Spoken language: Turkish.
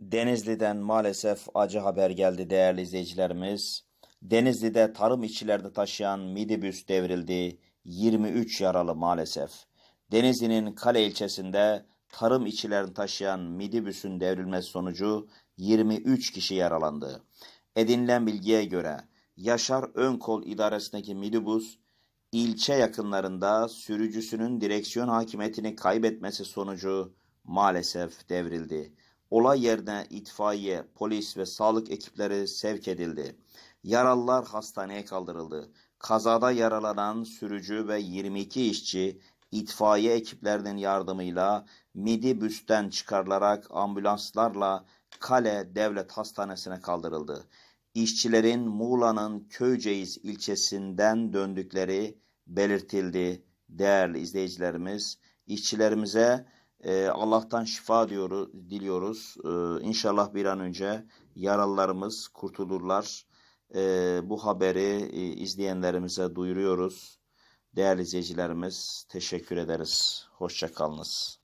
Denizli'den maalesef acı haber geldi değerli izleyicilerimiz. Denizli'de tarım işçilerde taşıyan midibüs devrildi. 23 yaralı maalesef. Denizli'nin Kale ilçesinde tarım işçilerini taşıyan midibüsün devrilmesi sonucu 23 kişi yaralandı. Edinilen bilgiye göre Yaşar Önkol idaresindeki midibüs ilçe yakınlarında sürücüsünün direksiyon hakimiyetini kaybetmesi sonucu maalesef devrildi. Olay yerine itfaiye, polis ve sağlık ekipleri sevk edildi. Yaralılar hastaneye kaldırıldı. Kazada yaralanan sürücü ve 22 işçi itfaiye ekiplerinin yardımıyla midibüsten çıkarılarak ambulanslarla Kale Devlet Hastanesi'ne kaldırıldı. İşçilerin Muğla'nın Köyceğiz ilçesinden döndükleri belirtildi. Değerli izleyicilerimiz, işçilerimize ee, Allah'tan şifa diyoruz, diliyoruz. Ee, inşallah bir an önce yaralılarımız kurtulurlar. Ee, bu haberi e, izleyenlerimize duyuruyoruz. Değerli izleyicilerimiz teşekkür ederiz. Hoşçakalınız.